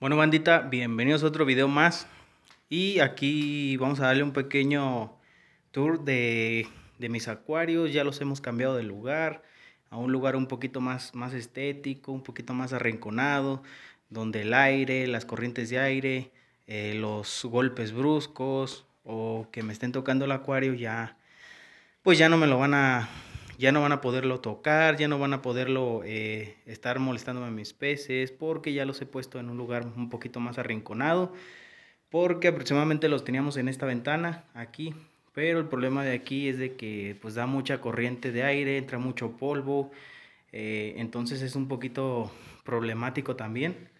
Bueno, bandita, bienvenidos a otro video más. Y aquí vamos a darle un pequeño tour de, mis acuarios. Ya los hemos cambiado de lugar a un lugar un poquito más, más estético, un poquito más arrinconado, donde el aire, las corrientes de aire, eh, los golpes bruscos o que me estén tocando el acuario ya, pues ya no me lo van a, ya no van a poderlo tocar, ya no van a poderlo eh, estar molestándome a mis peces, porque ya los he puesto en un lugar un poquito más arrinconado, porque aproximadamente los teníamos en esta ventana, aquí, pero el problema de aquí es de que pues da mucha corriente de aire, entra mucho polvo, eh, entonces es un poquito problemático también.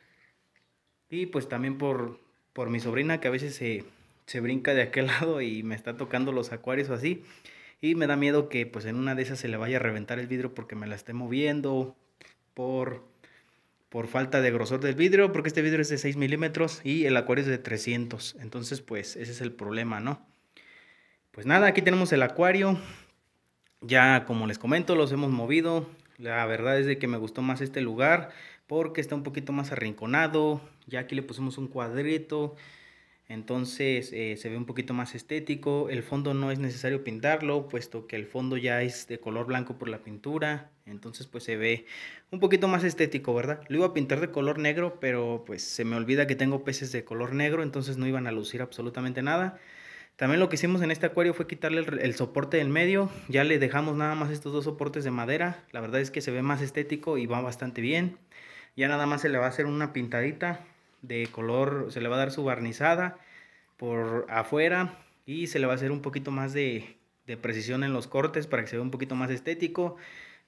Y pues también por, por mi sobrina que a veces se, se brinca de aquel lado y me está tocando los acuarios o así y me da miedo que pues en una de esas se le vaya a reventar el vidrio porque me la esté moviendo por, por falta de grosor del vidrio, porque este vidrio es de 6 milímetros y el acuario es de 300, entonces pues ese es el problema, ¿no? Pues nada, aquí tenemos el acuario, ya como les comento los hemos movido, la verdad es de que me gustó más este lugar porque está un poquito más arrinconado, ya aquí le pusimos un cuadrito, entonces eh, se ve un poquito más estético. El fondo no es necesario pintarlo, puesto que el fondo ya es de color blanco por la pintura. Entonces pues se ve un poquito más estético, ¿verdad? Lo iba a pintar de color negro, pero pues se me olvida que tengo peces de color negro, entonces no iban a lucir absolutamente nada. También lo que hicimos en este acuario fue quitarle el, el, soporte del medio. Ya le dejamos nada más estos dos soportes de madera. La verdad es que se ve más estético y va bastante bien. Ya nada más se le va a hacer una pintadita de color, se le va a dar su barnizada por afuera y se le va a hacer un poquito más de, precisión en los cortes para que se vea un poquito más estético.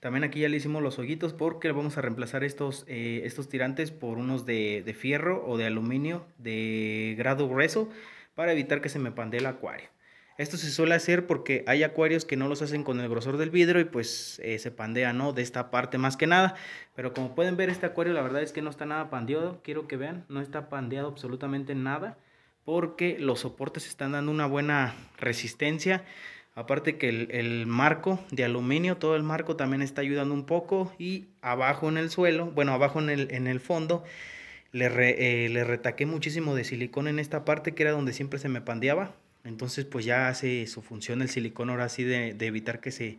También aquí ya le hicimos los ojitos porque vamos a reemplazar estos, eh, estos tirantes por unos de, de fierro o de aluminio de grado grueso para evitar que se me pande el acuario. Esto se suele hacer porque hay acuarios que no los hacen con el grosor del vidrio y pues eh, se pandea, ¿no? De esta parte más que nada. Pero como pueden ver, este acuario la verdad es que no está nada pandeado. Quiero que vean, no está pandeado absolutamente nada porque los soportes están dando una buena resistencia. Aparte que el, el, marco de aluminio, todo el marco también está ayudando un poco y abajo en el suelo, bueno, abajo en el, en el fondo, le, eh, le retaqué muchísimo de silicón en esta parte que era donde siempre se me pandeaba. Entonces, pues ya hace su función el silicón ahora sí de, evitar que, se,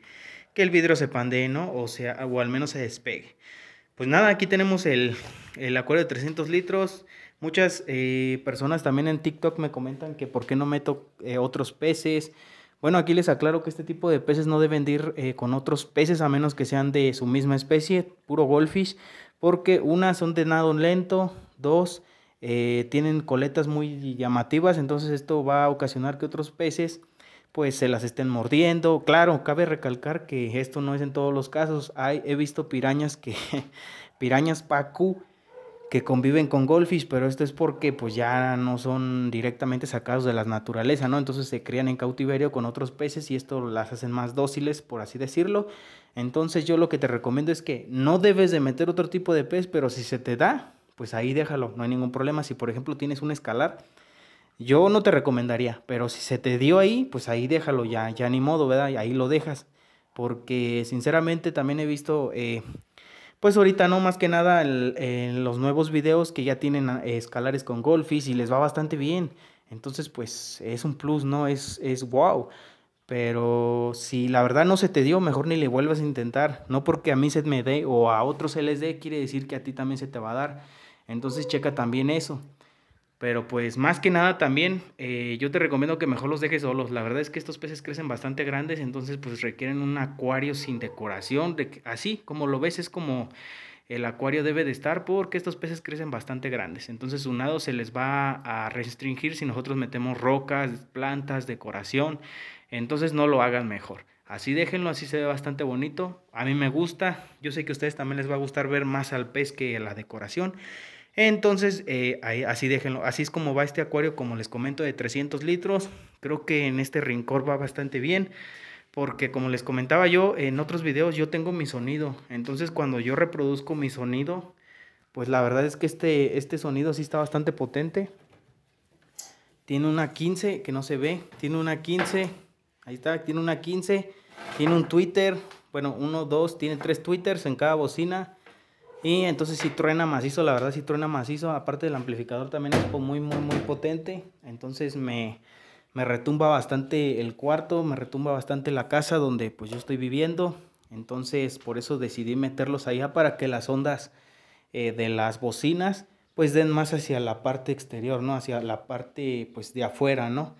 que el vidrio se pandee, O, sea, o al menos se despegue. Pues nada, aquí tenemos el, el acuario de 300 litros. Muchas eh, personas también en TikTok me comentan que por qué no meto eh, otros peces. Bueno, aquí les aclaro que este tipo de peces no deben ir eh, con otros peces a menos que sean de su misma especie, puro goldfish, porque una son de nado lento, dos eh, tienen coletas muy llamativas, entonces esto va a ocasionar que otros peces pues se las estén mordiendo. Claro, cabe recalcar que esto no es en todos los casos. he visto pirañas que pirañas pacu que conviven con goldfish, pero esto es porque pues ya no son directamente sacados de la naturaleza, ¿no? Entonces se crían en cautiverio con otros peces y esto las hacen más dóciles, por así decirlo. Entonces yo lo que te recomiendo es que no debes de meter otro tipo de pez, pero si se te da, pues ahí déjalo, no hay ningún problema. Si por ejemplo tienes un escalar, yo no te recomendaría, pero si se te dio ahí, pues ahí déjalo, ya, ya ni modo, ¿verdad? Ahí lo dejas. Porque sinceramente también he visto, eh, pues ahorita no, más que nada en los nuevos videos que ya tienen ah, escalares con golfis y les va bastante bien. Entonces, pues es un plus, ¿no? Es, es wow. Pero si la verdad no se te dio, mejor ni le vuelvas a intentar. No porque a mí se me dé o a otros se les dé, quiere decir que a ti también se te va a dar. Entonces checa también eso. Pero pues más que nada también eh, yo te recomiendo que mejor los dejes solos. La verdad es que estos peces crecen bastante grandes, entonces pues requieren un acuario sin decoración. Así como lo ves es como el acuario debe de estar porque estos peces crecen bastante grandes. Entonces su nado se les va a restringir si nosotros metemos rocas, plantas, decoración. Entonces no lo hagan mejor. Así déjenlo, así se ve bastante bonito. A mí me gusta. Yo sé que a ustedes también les va a gustar ver más al pez que la decoración. Entonces, eh, así déjenlo. Así es como va este acuario, como les comento, de 300 litros. Creo que en este rincón va bastante bien. Porque como les comentaba yo, en otros videos yo tengo mi sonido. Entonces, cuando yo reproduzco mi sonido, pues la verdad es que este, este sonido sí está bastante potente. Tiene una 15 que no se ve. Tiene una 15. Ahí está, tiene una 15. Tiene un Twitter. Bueno, uno, dos, tiene tres Twitters en cada bocina. Y entonces si truena macizo, la verdad si truena macizo. Aparte del amplificador también es muy, muy, muy potente. Entonces me, me retumba bastante el cuarto, me retumba bastante la casa donde pues yo estoy viviendo. Entonces por eso decidí meterlos allá para que las ondas eh, de las bocinas pues den más hacia la parte exterior, ¿no? Hacia la parte pues de afuera, ¿no?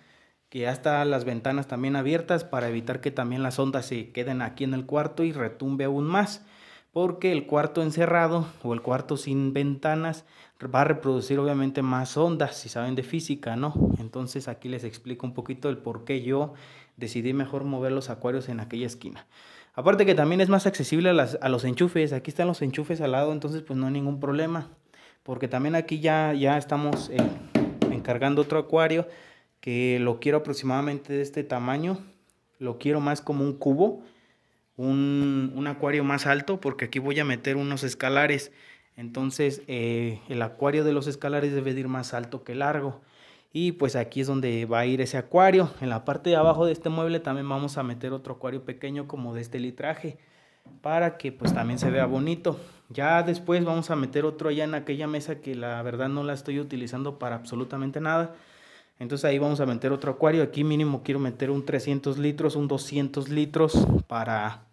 Que ya están las ventanas también abiertas para evitar que también las ondas se queden aquí en el cuarto y retumbe aún más porque el cuarto encerrado o el cuarto sin ventanas va a reproducir obviamente más ondas, si saben de física, ¿no? Entonces aquí les explico un poquito el por qué yo decidí mejor mover los acuarios en aquella esquina. Aparte que también es más accesible a, los enchufes, aquí están los enchufes al lado, entonces pues no hay ningún problema, porque también aquí ya, ya estamos eh, encargando otro acuario que lo quiero aproximadamente de este tamaño, lo quiero más como un cubo, un, acuario más alto porque aquí voy a meter unos escalares. Entonces eh, el acuario de los escalares debe ir más alto que largo. Y pues aquí es donde va a ir ese acuario. En la parte de abajo de este mueble también vamos a meter otro acuario pequeño como de este litraje. Para que pues también se vea bonito. Ya después vamos a meter otro allá en aquella mesa que la verdad no la estoy utilizando para absolutamente nada. Entonces ahí vamos a meter otro acuario. Aquí mínimo quiero meter un 300 litros, un 200 litros para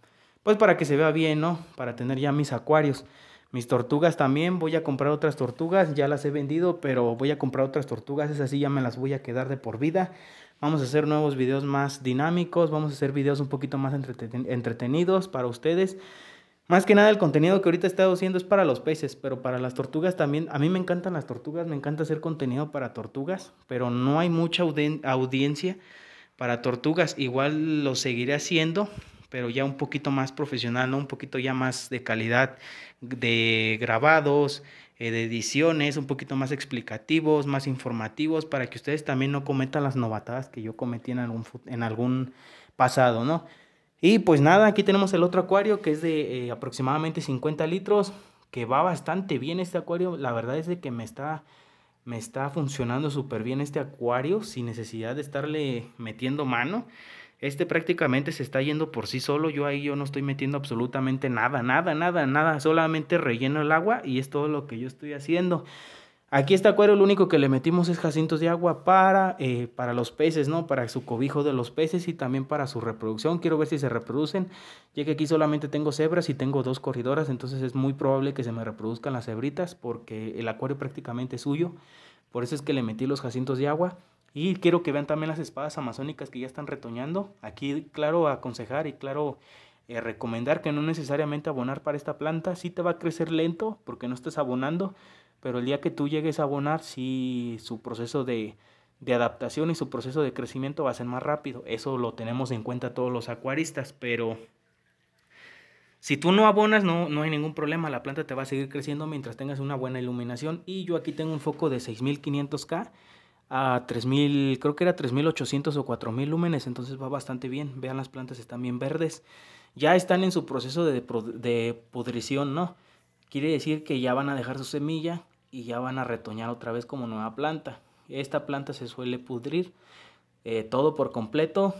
pues para que se vea bien, ¿no? Para tener ya mis acuarios. Mis tortugas también, voy a comprar otras tortugas, ya las he vendido, pero voy a comprar otras tortugas, esas sí ya me las voy a quedar de por vida. Vamos a hacer nuevos videos más dinámicos, vamos a hacer videos un poquito más entretenidos para ustedes. Más que nada el contenido que ahorita he estado haciendo es para los peces, pero para las tortugas también, a mí me encantan las tortugas, me encanta hacer contenido para tortugas, pero no hay mucha audiencia para tortugas, igual lo seguiré haciendo, pero ya un poquito más profesional, un poquito ya más de calidad de grabados, eh, de ediciones, un poquito más explicativos, más informativos, para que ustedes también no cometan las novatadas que yo cometí en algún, en algún pasado, ¿no? Y pues nada, aquí tenemos el otro acuario que es de eh, aproximadamente 50 litros, que va bastante bien este acuario, la verdad es de que me está me está funcionando súper bien este acuario sin necesidad de estarle metiendo mano. Este prácticamente se está yendo por sí solo, yo ahí yo no estoy metiendo absolutamente nada, nada, nada, nada, solamente relleno el agua y es todo lo que yo estoy haciendo. Aquí este acuario lo único que le metimos es jacintos de agua para, eh, para los peces, ¿no? Para su cobijo de los peces y también para su reproducción. Quiero ver si se reproducen, ya que aquí solamente tengo cebras y tengo dos corridoras, entonces es muy probable que se me reproduzcan las cebritas porque el acuario prácticamente es suyo. Por eso es que le metí los jacintos de agua. Y quiero que vean también las espadas amazónicas que ya están retoñando. Aquí, claro, aconsejar y claro, eh, recomendar que no necesariamente abonar para esta planta. Sí te va a crecer lento porque no estés abonando, pero el día que tú llegues a abonar, sí su proceso de, adaptación y su proceso de crecimiento va a ser más rápido. Eso lo tenemos en cuenta todos los acuaristas, pero si tú no abonas, no, no hay ningún problema, la planta te va a seguir creciendo mientras tengas una buena iluminación. Y yo aquí tengo un foco de 6500K a 3000, creo que era 3800 o 4000 lúmenes, entonces va bastante bien. Vean, las plantas están bien verdes. Ya están en su proceso de, pudrición ¿no? Quiere decir que ya van a dejar su semilla y ya van a retoñar otra vez como nueva planta. Esta planta se suele pudrir eh, todo por completo.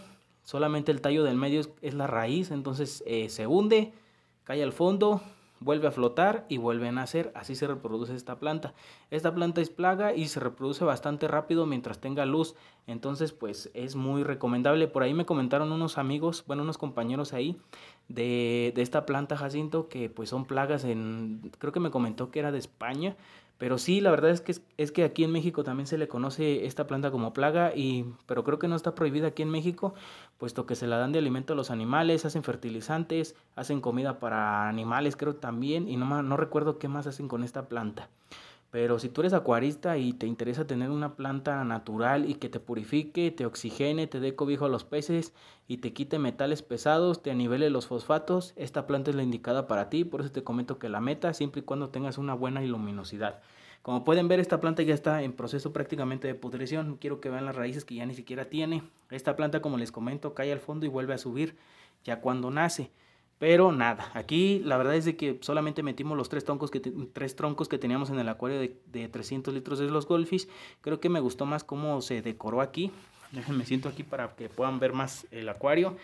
Solamente el tallo del medio es, la raíz, entonces eh, se hunde, cae al fondo vuelve a flotar y vuelve a nacer. Así se reproduce esta planta. Esta planta es plaga y se reproduce bastante rápido mientras tenga luz. Entonces, pues es muy recomendable. Por ahí me comentaron unos amigos, bueno, unos compañeros ahí de, de esta planta Jacinto, que pues son plagas en, creo que me comentó que era de España. Pero sí, la verdad es que, es que aquí en México también se le conoce esta planta como plaga, y, pero creo que no está prohibida aquí en México, puesto que se la dan de alimento a los animales, hacen fertilizantes, hacen comida para animales creo también, y no, no recuerdo qué más hacen con esta planta. Pero si tú eres acuarista y te interesa tener una planta natural y que te purifique, te oxigene, te dé cobijo a los peces y te quite metales pesados, te anivele los fosfatos, esta planta es la indicada para ti. Por eso te comento que la meta siempre y cuando tengas una buena luminosidad. Como pueden ver, esta planta ya está en proceso prácticamente de pudrición. Quiero que vean las raíces que ya ni siquiera tiene. Esta planta, como les comento, cae al fondo y vuelve a subir ya cuando nace. Pero nada, aquí la verdad es de que solamente metimos los tres troncos que, tres troncos que teníamos en el acuario de, 300 litros de los goldfish. Creo que me gustó más cómo se decoró aquí. Déjenme siento aquí para que puedan ver más el acuario.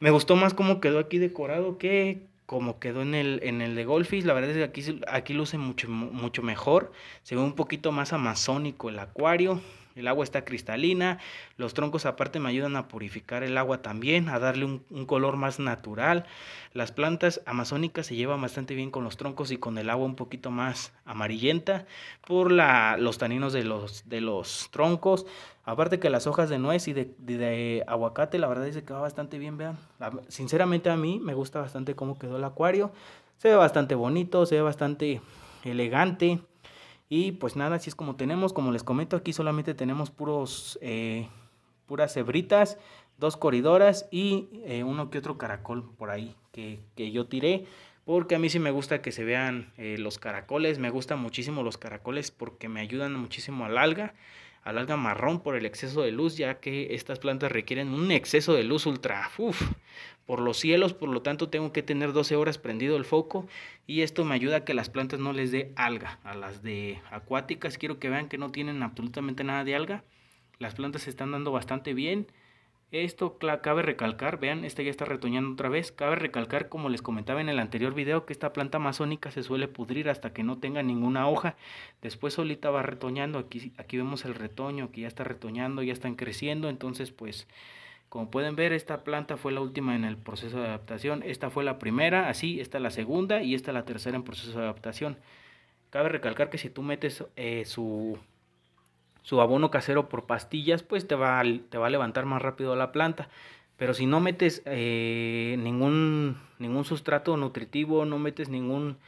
Me gustó más cómo quedó aquí decorado que como quedó en el, en el de Goldfish. La verdad es que aquí, aquí luce mucho, mucho mejor. Se ve un poquito más amazónico el acuario. El agua está cristalina, los troncos aparte me ayudan a purificar el agua también, a darle un, color más natural. Las plantas amazónicas se llevan bastante bien con los troncos y con el agua un poquito más amarillenta por los taninos de los, troncos. Aparte que las hojas de nuez y de, aguacate, la verdad es que va bastante bien, vean. sinceramente a mí me gusta bastante cómo quedó el acuario. Se ve bastante bonito, se ve bastante elegante. Y pues nada, así es como tenemos, como les comento, aquí solamente tenemos puros, eh, puras hebritas, dos coridoras y eh, uno que otro caracol por ahí que, yo tiré. Porque a mí sí me gusta que se vean eh, los caracoles, me gustan muchísimo los caracoles porque me ayudan muchísimo al alga, al alga marrón por el exceso de luz, ya que estas plantas requieren un exceso de luz ultra, uf, por los cielos, por lo tanto tengo que tener 12 horas prendido el foco y esto me ayuda a que las plantas no les dé alga. A las de acuáticas quiero que vean que no tienen absolutamente nada de alga. Las plantas se están dando bastante bien. Esto cabe recalcar, vean, esta ya está retoñando otra vez. Cabe recalcar, como les comentaba en el anterior video, que esta planta amazónica se suele pudrir hasta que no tenga ninguna hoja. Después solita va retoñando, aquí, aquí vemos el retoño, que ya está retoñando, ya están creciendo, entonces pues como pueden ver, esta planta fue la última en el proceso de adaptación. Esta fue la primera, así, esta la segunda y esta la tercera en proceso de adaptación. Cabe recalcar que si tú metes eh, su, abono casero por pastillas, pues te va, te va a levantar más rápido la planta. Pero si no metes eh, ningún, ningún sustrato nutritivo, no metes ningún,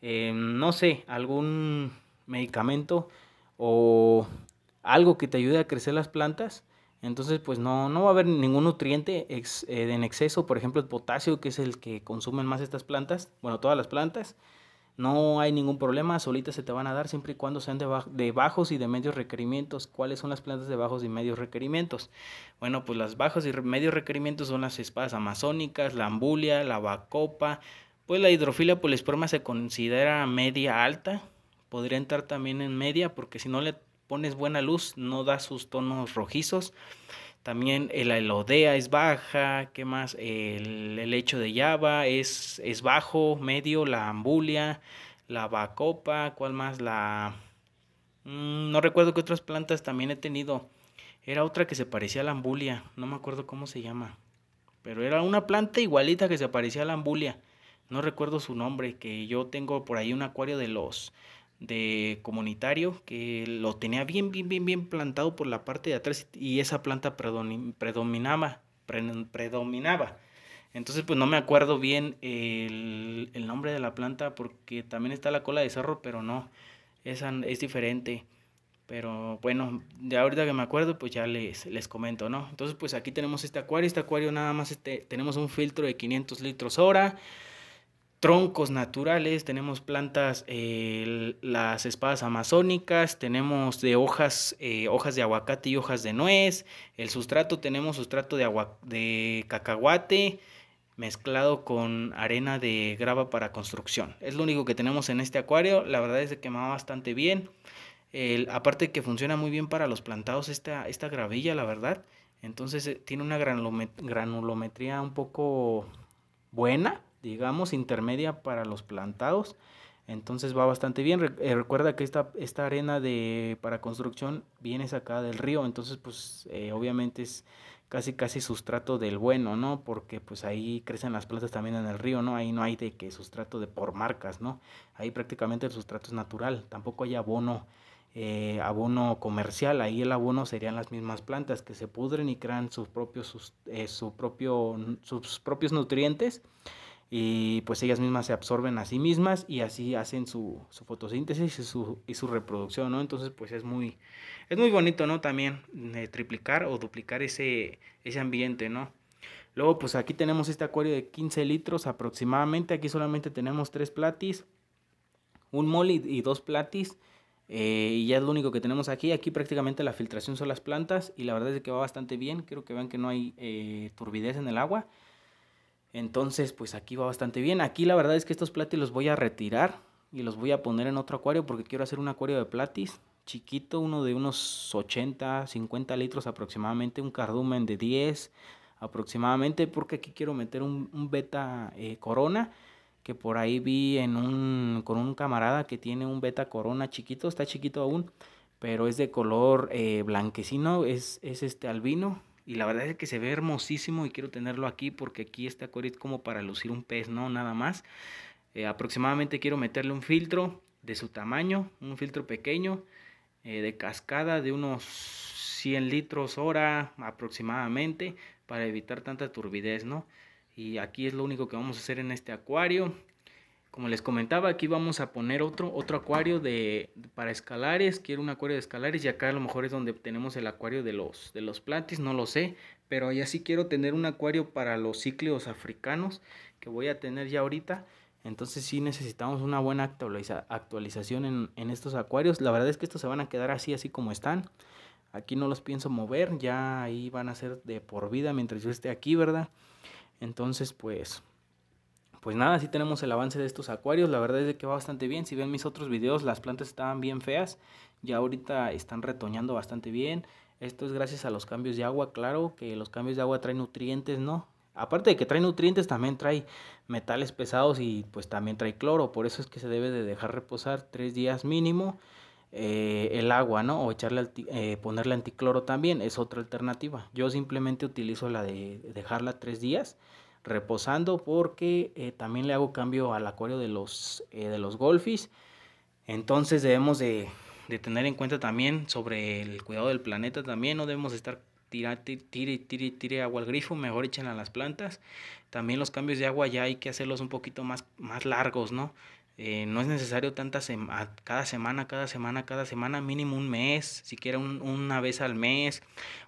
em, no sé, algún medicamento o algo que te ayude a crecer las plantas, entonces, pues no, va a haber ningún nutriente eh, en exceso, por ejemplo, el potasio, que es el que consumen más estas plantas, bueno, todas las plantas. No hay ningún problema, solitas se te van a dar siempre y cuando sean de, bajos y de medios requerimientos. ¿Cuáles son las plantas de bajos y medios requerimientos? Bueno, pues las bajos y medios requerimientos son las espadas amazónicas, la ambulia, la bacopa. Pues la hidrofila polisperma pues, se considera media alta. Podría entrar también en media porque si no le pones buena luz, no da sus tonos rojizos. También eh, la elodea es baja, ¿qué más? El, el hecho de Java es, es bajo, medio, la ambulia, la bacopa, ¿cuál más? La... Mm, no recuerdo qué otras plantas también he tenido. Era otra que se parecía a la ambulia, no me acuerdo cómo se llama. Pero era una planta igualita que se parecía a la ambulia. No recuerdo su nombre, que yo tengo por ahí un acuario de los de comunitario que lo tenía bien, bien, bien, bien plantado por la parte de atrás y esa planta predominaba, predominaba. Entonces, pues no me acuerdo bien el, nombre de la planta porque también está la cola de cerro, pero no, es diferente. Pero bueno, de ahorita que me acuerdo, pues ya les, les comento, ¿no? Entonces, pues aquí tenemos este acuario. Este acuario nada más este, tenemos un filtro de 500 litros hora troncos naturales, tenemos plantas, eh, las espadas amazónicas, tenemos de hojas, eh, hojas de aguacate y hojas de nuez, el sustrato tenemos sustrato de, de cacahuate mezclado con arena de grava para construcción. Es lo único que tenemos en este acuario, la verdad es que me va bastante bien. aparte que funciona muy bien para los plantados esta, esta gravilla, la verdad. Entonces eh, tiene una granulometría un poco buena digamos, intermedia para los plantados. Entonces va bastante bien. Eh, recuerda que esta, esta arena de, para construcción viene sacada del río. Entonces, pues eh, obviamente es casi casi sustrato del bueno, ¿no? Porque pues ahí crecen las plantas también en el río, ¿no? Ahí no hay de que sustrato de por marcas, ¿no? Ahí prácticamente el sustrato es natural. Tampoco hay abono, eh, abono comercial. Ahí el abono serían las mismas plantas que se pudren y crean sus propios, sus, su propio, sus propios nutrientes y pues ellas mismas se absorben a sí mismas y así hacen su, fotosíntesis y su, reproducción, ¿no? Entonces pues es muy, es muy bonito, ¿no? También eh, triplicar o duplicar ese, ambiente, ¿no? Luego pues aquí tenemos este acuario de 15 litros aproximadamente, aquí solamente tenemos tres platis, un molly y, dos platis. Eh, y ya es lo único que tenemos aquí. Aquí prácticamente la filtración son las plantas y la verdad es que va bastante bien. creo que vean que no hay eh, turbidez en el agua. Entonces, pues aquí va bastante bien. Aquí la verdad es que estos platis los voy a retirar y los voy a poner en otro acuario porque quiero hacer un acuario de platis chiquito, uno de unos 80, 50 litros aproximadamente, un cardumen de 10 aproximadamente, porque aquí quiero meter un, beta eh, corona, que por ahí vi en un, con un camarada que tiene un beta corona chiquito, está chiquito aún, pero es de color eh, blanquecino, es, es este albino, y la verdad es que se ve hermosísimo y quiero tenerlo aquí porque aquí este acuario es como para lucir un pez, ¿no? Nada más. Eh, aproximadamente quiero meterle un filtro de su tamaño, un filtro pequeño eh, de cascada de unos 100 litros hora aproximadamente para evitar tanta turbidez, ¿no? Y aquí es lo único que vamos a hacer en este acuario. Como les comentaba, aquí vamos a poner otro, otro acuario de, para escalares. Quiero un acuario de escalares y acá a lo mejor es donde tenemos el acuario de los, de los platis, no lo sé. Pero ya sí quiero tener un acuario para los cíclidos africanos que voy a tener ya ahorita. Entonces sí necesitamos una buena actualización en, en estos acuarios. La verdad es que estos se van a quedar así, así como están. Aquí no los pienso mover, ya ahí van a ser de por vida mientras yo esté aquí, ¿verdad? Entonces pues pues nada, así tenemos el avance de estos acuarios. La verdad es que va bastante bien. Si ven mis otros videos, las plantas estaban bien feas. Ya ahorita están retoñando bastante bien. Esto es gracias a los cambios de agua, claro, que los cambios de agua traen nutrientes, ¿no? Aparte de que trae nutrientes, también trae metales pesados y pues también trae cloro. Por eso es que se debe de dejar reposar tres días mínimo eh, el agua, ¿no? O echarle eh, ponerle anticloro también es otra alternativa. Yo simplemente utilizo la de dejarla tres días reposando porque eh, también le hago cambio al acuario de los, eh, de los golfis. Entonces debemos de, tener en cuenta también sobre el cuidado del planeta también. No debemos estar tirar, tire agua al grifo, mejor echen a las plantas. También los cambios de agua ya hay que hacerlos un poquito más, más largos, ¿no? Eh, no es necesario tanta cada semana, cada semana, cada semana, mínimo un mes, siquiera una vez al mes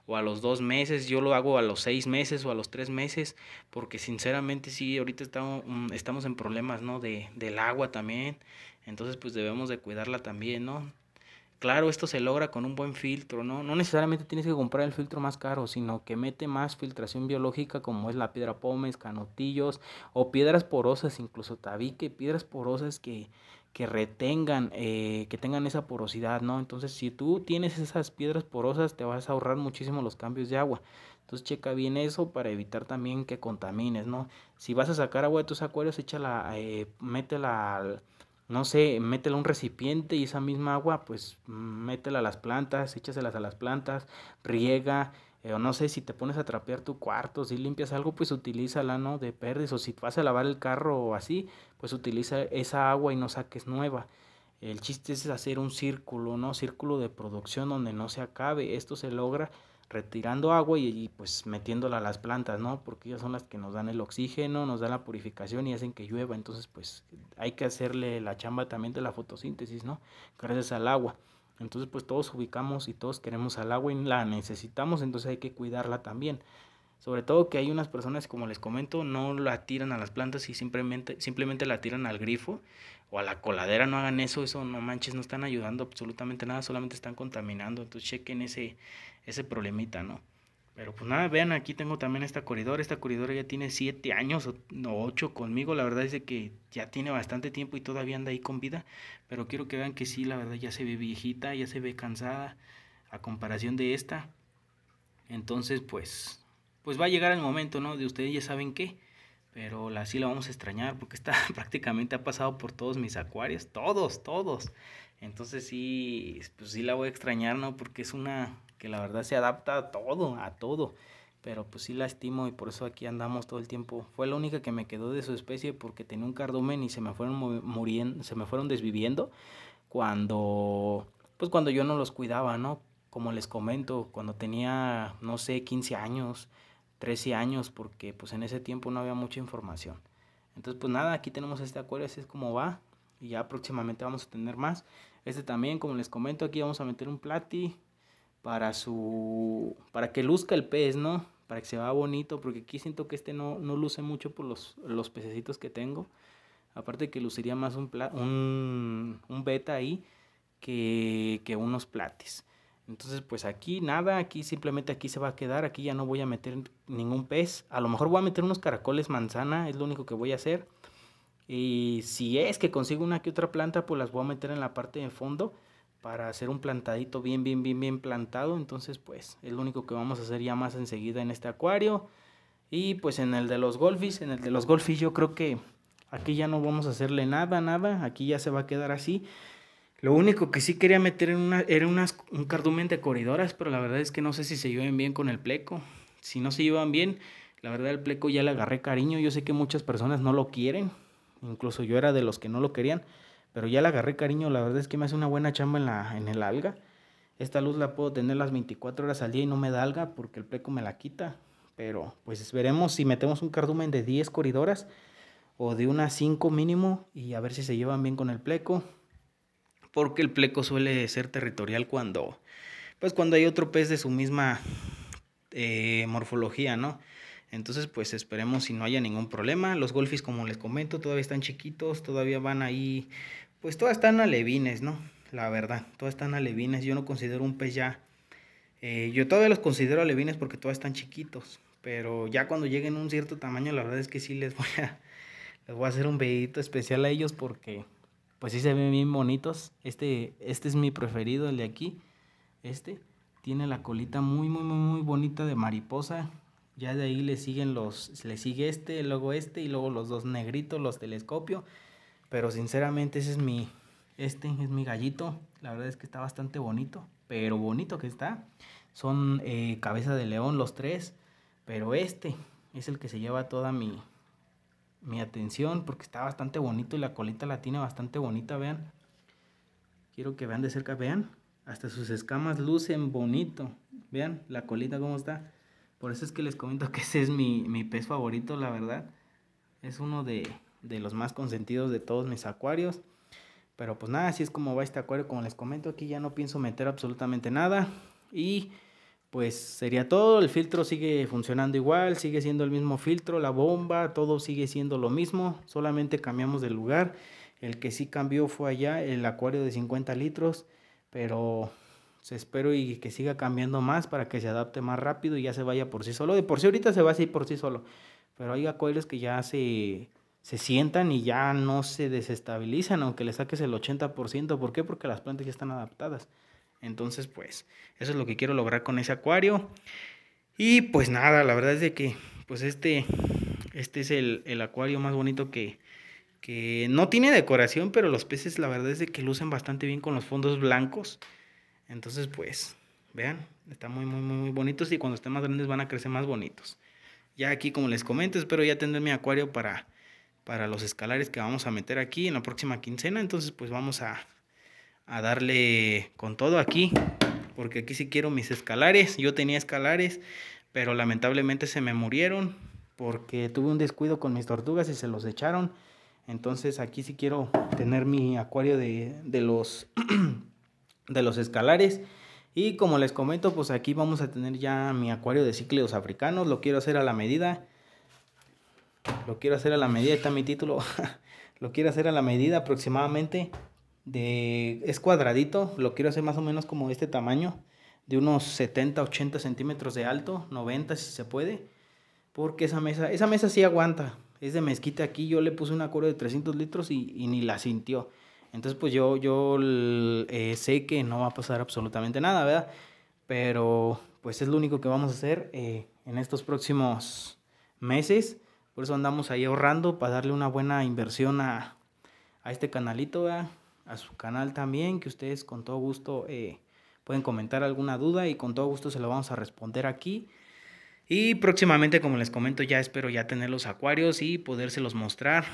o a los dos meses. Yo lo hago a los seis meses o a los tres meses, porque sinceramente sí, ahorita estamos, mm, estamos en problemas, ¿no? De, del agua también. Entonces, pues debemos de cuidarla también, ¿no? Claro, esto se logra con un buen filtro, ¿no? No necesariamente tienes que comprar el filtro más caro, sino que mete más filtración biológica como es la piedra pómez, canotillos o piedras porosas, incluso tabique, piedras porosas que, retengan, eh, que tengan esa porosidad, ¿no? Entonces, si tú tienes esas piedras porosas, te vas a ahorrar muchísimo los cambios de agua. Entonces, checa bien eso para evitar también que contamines, ¿no? Si vas a sacar agua de tus acuarios, échala, eh, métela al no sé, métela a un recipiente y esa misma agua, pues métela a las plantas, échaselas a las plantas, riega, eh, o no sé, si te pones a trapear tu cuarto, si limpias algo, pues utilízala, ¿no? De perdes, o si vas a lavar el carro o así, pues utiliza esa agua y no saques nueva. El chiste es hacer un círculo, ¿no? Círculo de producción donde no se acabe. Esto se logra retirando agua y, pues metiéndola a las plantas, ¿no? Porque ellas son las que nos dan el oxígeno, nos dan la purificación y hacen que llueva. Entonces, pues hay que hacerle la chamba también de la fotosíntesis, ¿no? Gracias al agua. Entonces, pues todos ubicamos y todos queremos al agua y la necesitamos, entonces hay que cuidarla también. Sobre todo que hay unas personas, como les comento, no la tiran a las plantas y simplemente, simplemente la tiran al grifo o a la coladera. No hagan eso, eso no manches, no están ayudando absolutamente nada, solamente están contaminando. Entonces chequen ese, ese problemita, ¿no? Pero pues nada, vean, aquí tengo también esta corredora. Esta corredora ya tiene 7 años o 8 conmigo. La verdad es que ya tiene bastante tiempo y todavía anda ahí con vida. Pero quiero que vean que sí, la verdad ya se ve viejita, ya se ve cansada a comparación de esta. Entonces, pues, pues va a llegar el momento, ¿no? De ustedes ya saben qué. Pero la, sí la vamos a extrañar porque está prácticamente ha pasado por todos mis acuarios. Todos, todos. Entonces sí, pues sí la voy a extrañar, ¿no? Porque es una, que la verdad se adapta a todo, a todo. Pero pues sí la estimo y por eso aquí andamos todo el tiempo. Fue la única que me quedó de su especie porque tenía un cardumen y se me fueron muriendo, se me fueron desviviendo cuando pues cuando yo no los cuidaba, ¿no? Como les comento, cuando tenía no sé, 15 años, 13 años, porque pues en ese tiempo no había mucha información. Entonces, pues nada, aquí tenemos este acuario, así es como va. Y ya próximamente vamos a tener más. Este también, como les comento, aquí vamos a meter un plati para su para que luzca el pez, ¿no? Para que se vea bonito, porque aquí siento que este no, no luce mucho por los, los pececitos que tengo. Aparte que luciría más un, un, beta ahí que, que unos plates. Entonces, pues aquí nada, aquí simplemente aquí se va a quedar, aquí ya no voy a meter ningún pez. A lo mejor voy a meter unos caracoles manzana, es lo único que voy a hacer. Y si es que consigo una que otra planta, pues las voy a meter en la parte de fondo para hacer un plantadito bien, bien, bien, bien plantado. Entonces, pues es lo único que vamos a hacer ya más enseguida en este acuario. Y pues en el de los golfis, en el de los golfis yo creo que aquí ya no vamos a hacerle nada, nada. Aquí ya se va a quedar así. Lo único que sí quería meter en una, era unas, un cardumen de coridoras, pero la verdad es que no sé si se llevan bien con el pleco. Si no se llevan bien, la verdad el pleco ya le agarré cariño. Yo sé que muchas personas no lo quieren. Incluso yo era de los que no lo querían. Pero ya la agarré cariño, la verdad es que me hace una buena chamba en, la, en el alga. Esta luz la puedo tener las 24 horas al día y no me da alga porque el pleco me la quita. Pero pues veremos si metemos un cardumen de 10 coridoras o de unas 5 mínimo y a ver si se llevan bien con el pleco. Porque el pleco suele ser territorial cuando, pues cuando hay otro pez de su misma eh, morfología, ¿no? Entonces, pues esperemos si no haya ningún problema. Los golfis, como les comento, todavía están chiquitos, todavía van ahí, pues todas están alevines, ¿no? La verdad, todas están alevines. Yo no considero un pez ya, eh, yo todavía los considero alevines porque todas están chiquitos, pero ya cuando lleguen a un cierto tamaño, la verdad es que sí les voy a, les voy a hacer un videito especial a ellos porque, pues sí se ven bien bonitos. Este, este es mi preferido, el de aquí, este. Tiene la colita muy, muy, muy, muy bonita de mariposa. Ya de ahí le siguen los, le sigue este, luego este y luego los dos negritos, los telescopio. Pero sinceramente ese es mi, este es mi gallito. La verdad es que está bastante bonito, pero bonito que está. Son eh, cabeza de león los tres, pero este es el que se lleva toda mi, mi atención porque está bastante bonito y la colita la tiene bastante bonita, vean. Quiero que vean de cerca, vean. Hasta sus escamas lucen bonito. Vean la colita cómo está. Por eso es que les comento que ese es mi, pez favorito, la verdad. Es uno de, de, los más consentidos de todos mis acuarios. Pero pues nada, así es como va este acuario. Como les comento, aquí ya no pienso meter absolutamente nada. Y pues sería todo. El filtro sigue funcionando igual, sigue siendo el mismo filtro, la bomba, todo sigue siendo lo mismo. Solamente cambiamos de lugar. El que sí cambió fue allá, el acuario de 50 litros. Pero espero y que siga cambiando más para que se adapte más rápido y ya se vaya por sí solo. De por sí ahorita se va así por sí solo. Pero hay coiles que ya se, se sientan y ya no se desestabilizan, aunque le saques el 80%. ¿Por qué? Porque las plantas ya están adaptadas. Entonces, pues, eso es lo que quiero lograr con ese acuario. Y pues nada, la verdad es de que, pues este, este es el, el acuario más bonito que, que no tiene decoración, pero los peces la verdad es de que lucen bastante bien con los fondos blancos. Entonces, pues, vean, están muy, muy, muy, bonitos y cuando estén más grandes van a crecer más bonitos. Ya aquí, como les comento, espero ya tener mi acuario para, para los escalares que vamos a meter aquí en la próxima quincena. Entonces, pues vamos a, darle con todo aquí, porque aquí sí quiero mis escalares. Yo tenía escalares, pero lamentablemente se me murieron porque tuve un descuido con mis tortugas y se los echaron. Entonces aquí sí quiero tener mi acuario de, de los de los escalares. Y como les comento, pues aquí vamos a tener ya mi acuario de cíclidos africanos. Lo quiero hacer a la medida. Lo quiero hacer a la medida, está mi título. lo quiero hacer a la medida aproximadamente. De, es cuadradito, lo quiero hacer más o menos como este tamaño. De unos 70, 80 centímetros de alto. 90 si se puede. Porque esa mesa, esa mesa sí aguanta. Es de mezquita aquí. Yo le puse un acuario de 300 litros y ni la sintió. Entonces, pues yo, yo eh, sé que no va a pasar absolutamente nada, ¿verdad? Pero pues es lo único que vamos a hacer eh, en estos próximos meses. Por eso andamos ahí ahorrando para darle una buena inversión a, este canalito, a su canal también, que ustedes con todo gusto eh, pueden comentar alguna duda y con todo gusto se lo vamos a responder aquí. Y próximamente, como les comento, ya espero ya tener los acuarios y podérselos mostrar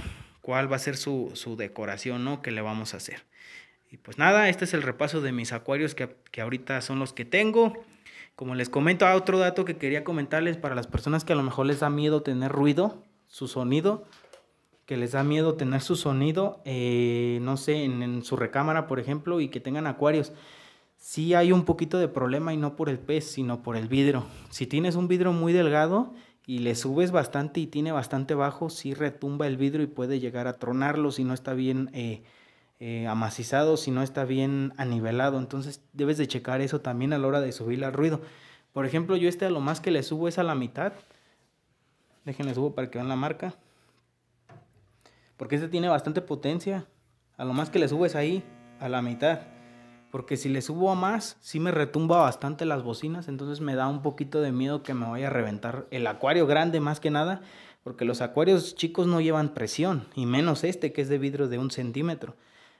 cuál va a ser su, decoración ¿no? que le vamos a hacer. Y pues nada, este es el repaso de mis acuarios que, que ahorita son los que tengo. Como les comento, ah, otro dato que quería comentarles para las personas que a lo mejor les da miedo tener ruido, su sonido, que les da miedo tener su sonido, eh, no sé, en, su recámara, por ejemplo, y que tengan acuarios. Sí hay un poquito de problema y no por el pez, sino por el vidrio. Si tienes un vidrio muy delgado y le subes bastante y tiene bastante bajo, si retumba el vidrio y puede llegar a tronarlo si no está bien eh, eh, amacizado, si no está bien anivelado. Entonces debes de checar eso también a la hora de subir al ruido. Por ejemplo, yo este a lo más que le subo es a la mitad. Déjenle subo para que vean la marca. Porque este tiene bastante potencia. A lo más que le subes ahí, a la mitad porque si le subo a más, sí me retumba bastante las bocinas, entonces me da un poquito de miedo que me vaya a reventar el acuario grande más que nada, porque los acuarios chicos no llevan presión, y menos este que es de vidrio de un centímetro.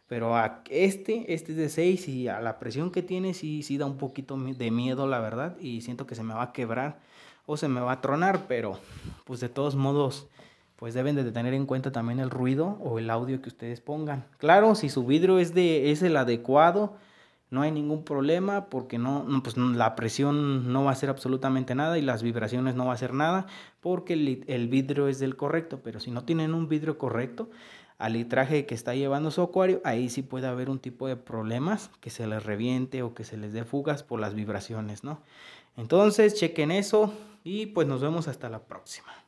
Pero a este, este es de 6 y a la presión que tiene sí, sí da un poquito de miedo, la verdad, y siento que se me va a quebrar o se me va a tronar, pero pues de todos modos, pues deben de tener en cuenta también el ruido o el audio que ustedes pongan. Claro, si su vidrio es, de, es el adecuado, no hay ningún problema porque no, pues, la presión no va a ser absolutamente nada y las vibraciones no va a ser nada porque el, el vidrio es del correcto, pero si no tienen un vidrio correcto al litraje que está llevando su acuario, ahí sí puede haber un tipo de problemas que se les reviente o que se les dé fugas por las vibraciones, ¿no? Entonces, chequen eso y pues nos vemos hasta la próxima.